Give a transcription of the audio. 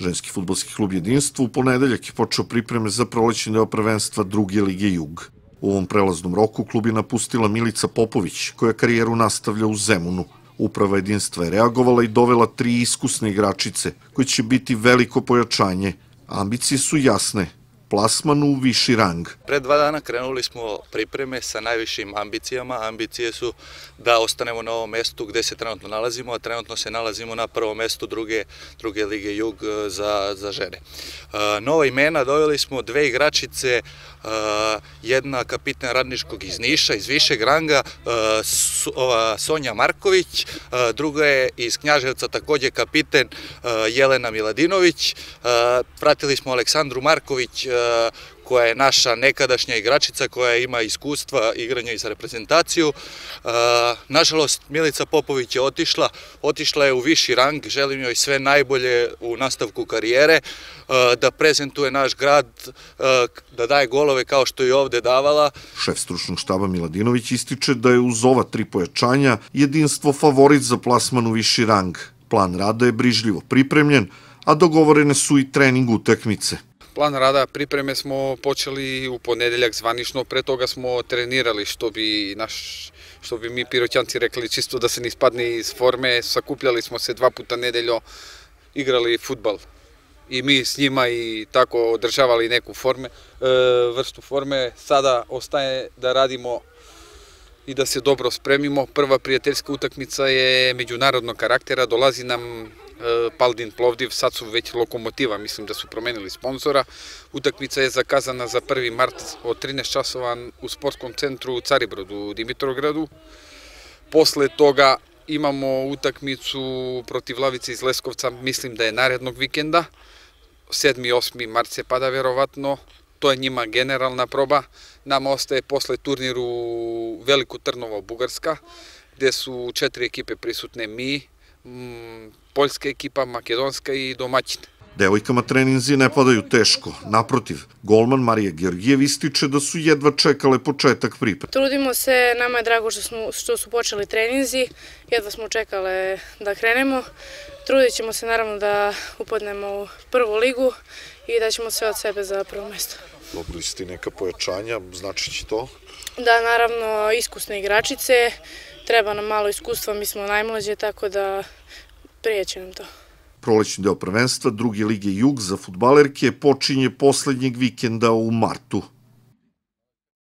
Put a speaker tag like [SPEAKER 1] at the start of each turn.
[SPEAKER 1] Ženski futbolski klub Jedinstvo u ponedeljak je počeo pripreme za prolećni deo prvenstva druge lige Jug. U ovom prelaznom roku klub je napustila Milica Popović, koja karijeru nastavlja u Zemunu. Uprava jedinstva je reagovala i dovela tri iskusne igračice, koji će biti veliko pojačanje. Ambicije su jasne, plasman u viši rang.
[SPEAKER 2] Pre dva dana krenuli smo pripreme sa najvišim ambicijama. Ambicije su da ostanemo na ovom mestu gde se trenutno nalazimo, a trenutno se nalazimo na prvom mestu druge, druge Lige Jug e, za, za žene. E, nova imena doveli smo dve igračice, e, jedna kapitan radniškog iz Niša, iz višeg ranga, Sonja Marković, druga je iz Knjaževca takođe kapiten Jelena Miladinović, pratili smo Aleksandru Marković E, koja je naša nekadašnja igračica koja ima iskustva igranja i sa reprezentaciju. E, nažalost, Milica Popović je otišla, otišla je u viši rang, želim joj sve najbolje u nastavku karijere, e, da prezentuje naš grad, da daje golove kao što je ovde davala.
[SPEAKER 1] Šef stručnog štaba Miladinović ističe da je uz ova tri pojačanja jedinstvo favorit za plasman u viši rang. Plan rada je brižljivo pripremljen, a dogovorene su i trening utekmice.
[SPEAKER 3] Plan rada pripreme smo počeli u ponedeljak zvanično, pre toga smo trenirali što bi naš što bi mi piroćanci rekli čisto da se ne ispadne iz forme, sakupljali smo se dva puta nedeljo, igrali futbal i mi s njima i tako održavali neku forme, e, vrstu forme. Sada ostaje da radimo i da se dobro spremimo. Prva prijateljska utakmica je međunarodnog karaktera, dolazi nam E, Paldin Plovdiv, sad su već lokomotiva, mislim da su promenili sponzora. Utakmica je zakazana za 1. mart od 13 časova u sportskom centru u Caribrodu u Dimitrogradu. Posle toga imamo utakmicu protiv Lavice iz Leskovca, mislim da je narednog vikenda. 7. i 8. mart se pada verovatno, to je njima generalna proba. Nama ostaje posle turniru Veliko Trnovo Bugarska, gde su četiri ekipe prisutne mi, poljska ekipa, makedonska i domaćina.
[SPEAKER 1] Devojkama treninzi ne padaju teško. Naprotiv, golman Marija Georgijev ističe da su jedva čekale početak priprema.
[SPEAKER 4] Trudimo se, nama je drago što, smo, što su počeli treninzi, jedva smo čekale da krenemo. Trudit ćemo se naravno da upadnemo u prvu ligu i da ćemo sve od sebe za prvo mesto.
[SPEAKER 1] Dobili ste neka pojačanja, znači će to?
[SPEAKER 4] Da, naravno, iskusne igračice, treba nam malo iskustva, mi smo najmlađe, tako da prijeće nam to.
[SPEAKER 1] Prolećni deo prvenstva druge lige Jug za futbalerke počinje poslednjeg vikenda u martu.